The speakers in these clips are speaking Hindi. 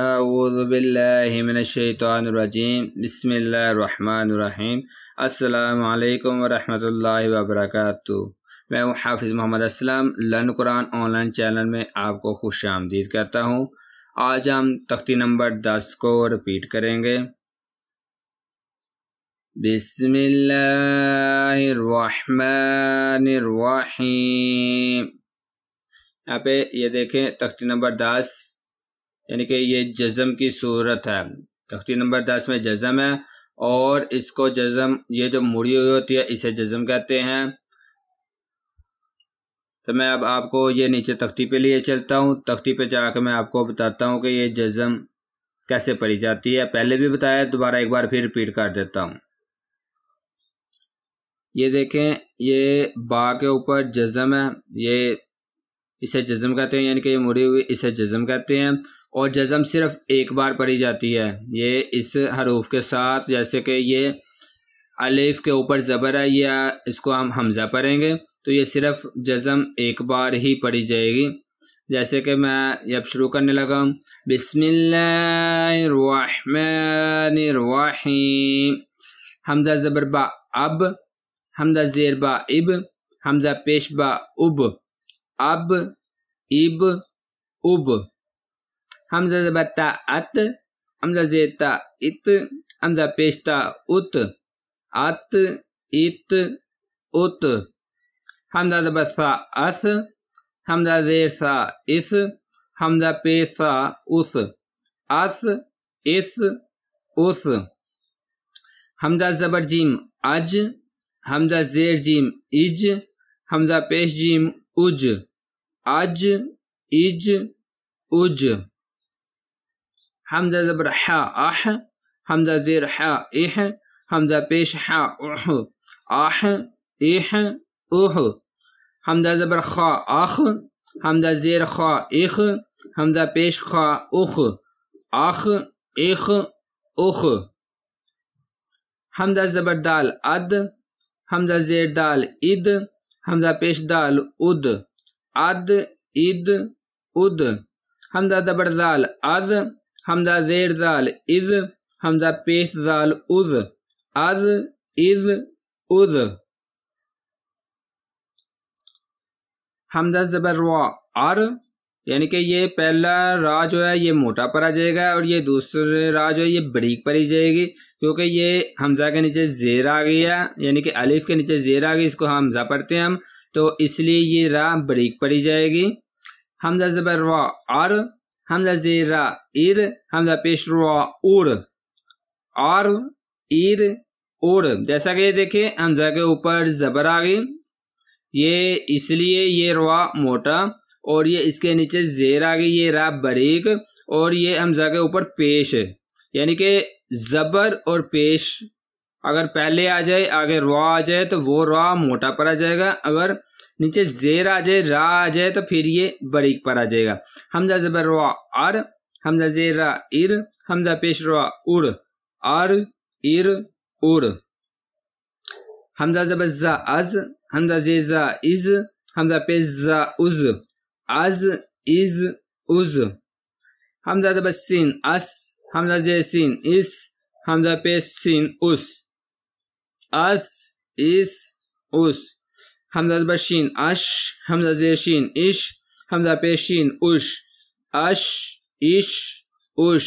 अज़बिल्लिमिनशैतरजीम बसमीम अल्लाम वरहमल वबरक मैं हूँ Hafiz Mohammad Aslam learn Quran online channel में आपको खुश आमदीद करता हूँ आज हम तख्ती नंबर दस को रिपीट करेंगे बिसमीम यहाँ पे ये देखें तख्ती नंबर दस यानी कि ये जज़म की सूरत है तख्ती नंबर दस में जज़म है और इसको जज़म ये जो मुड़ी हुई होती है इसे जज़म कहते हैं तो मैं अब आपको ये नीचे तख्ती पे लिए चलता हूँ तख्ती पे जाकर मैं आपको बताता हूँ कि ये जज़म कैसे पढ़ी जाती है पहले भी बताया दोबारा एक बार फिर रिपीट कर देता हूँ ये देखें ये बा के ऊपर जज़म है ये इसे जज़म कहते हैं यानी कि ये मुड़ी हुई इसे जज़म कहते हैं और जज़म सिर्फ़ एक बार पढ़ी जाती है ये इस हरूफ के साथ जैसे कि ये अलिफ के ऊपर ज़बर है या इसको हम हमज़ा पढ़ेंगे तो ये सिर्फ़ जज़म एक बार ही पढ़ी जाएगी जैसे कि मैं जब शुरू करने लगा हूँ हमजा ज़बर बा अब हमजा ज़ेर बा इब हमजा पेश बा उब अब इब उब Hamza batta at, hamza zeta it, hamza peşta ut, at, it, ut. Hamza basa as, hamza zesa is, hamza pesa us. As, is, us. Hamza zabarcim aj, hamza zercim ij, hamza peşcim uj, aj ij uj. همزة زبر حاء أح همزة زير حاء إح همزة بيش حاء أح أح إح أح همزة زبر خاء أخ همزة زير خاء إخ همزة بيش خاء أخ أخ إخ أخ همزة زبر دال أد همزة زير دال إد همزة بيش دال أد أد إد أد همزة زبر دال أد Hamza जेर जाल इज हमजा पेश जाल उज अज इज उज हमजा जबर वा आर यानी कि ये पहला रा जो है ये मोटा आ जाएगा और ये दूसरे रा जो है ये बरीक ही जाएगी क्योंकि ये हमजा के नीचे जेर आ गया यानी कि अलिफ के नीचे जेर आ गई इसको हमजा पढ़ते हैं हम तो इसलिए ये रा बरीक ही जाएगी हमजा जबर वा आर हमजा जेरा इर हमजा पेश रुआ उर और इर उर जैसा कि ये देखे हमजा के ऊपर जबर आ गई ये इसलिए ये रुआ मोटा और ये इसके नीचे जेर आ गई ये रा बरीक और ये हमजा के ऊपर पेश है यानी कि जबर और पेश अगर पहले आ जाए आगे रुआ आ जाए तो वो रुआ मोटा पर आ जाएगा अगर नीचे जेर आ जाए रा आ जाए तो फिर ये बरीक पर आ जाएगा हमजा जबर अर हमजा जेरा इर हमजा पेश रवा उड़ अर इर उर हमजा जबर जा अज हमजा जेजा इज हमजा पेश जा उज अज इज उज हमजा जबर सीन अस हमजा जे सीन इस हमजा पेश सीन उस अस इस उस همزة البشين أش همزة زيشين إش همزة بيشين أش أش إش أش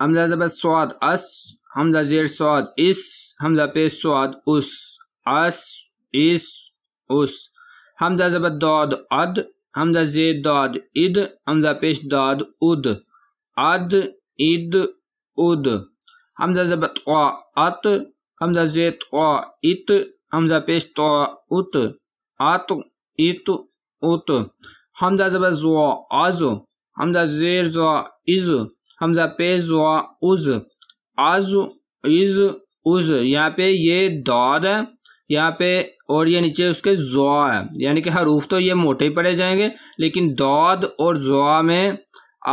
همزة زبس صواد أس همزة زير سواد إس همزة بيش سواد أس أس إس أس همزة زبس داد أد همزة زير داد إد همزة بيش داد أد أد إد أد همزة زبس طاء أت हमजा जे तो इत हमजा पेश तो उत आत इत उत हमजा जब जो आज हमजा जेर जो इज हमजा पेश जो उज आज इज उज यहाँ पे ये दौर है यहाँ पे और ये नीचे उसके जुआ है यानी कि हरूफ तो ये मोटे ही पड़े जाएंगे लेकिन दौद और जुआ में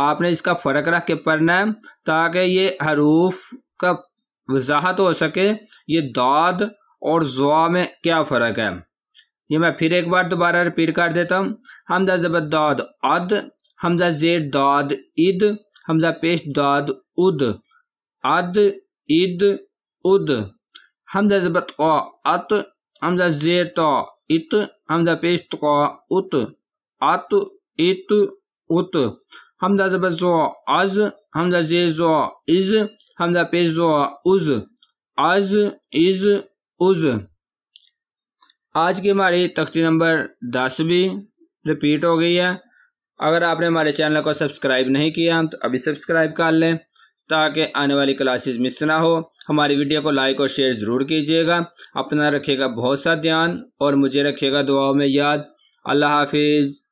आपने इसका फ़र्क रख के पढ़ना है ताकि ये हरूफ का वजाहत हो सके ये दाद और जुआ में क्या फ़र्क है ये मैं फिर एक बार दोबारा रिपीट कर देता हूँ हमजा जब दाद अद हमजा जेर दाद इद हमजा पेश दाद उद अद इद उद हमजा जब तो अत हमजा जेर तो इत हमजा पेश तो उत अत इत उत हमजा जब जो अज हमजा जे जो इज़ Hamza पेजो उज आज इज उज आज की हमारी तख्ती नंबर दस भी रिपीट हो गई है अगर आपने हमारे चैनल को सब्सक्राइब नहीं किया तो अभी सब्सक्राइब कर लें ताकि आने वाली क्लासेस मिस ना हो हमारी वीडियो को लाइक और शेयर ज़रूर कीजिएगा अपना रखिएगा बहुत सा ध्यान और मुझे रखिएगा दुआओं में याद अल्लाह हाफिज़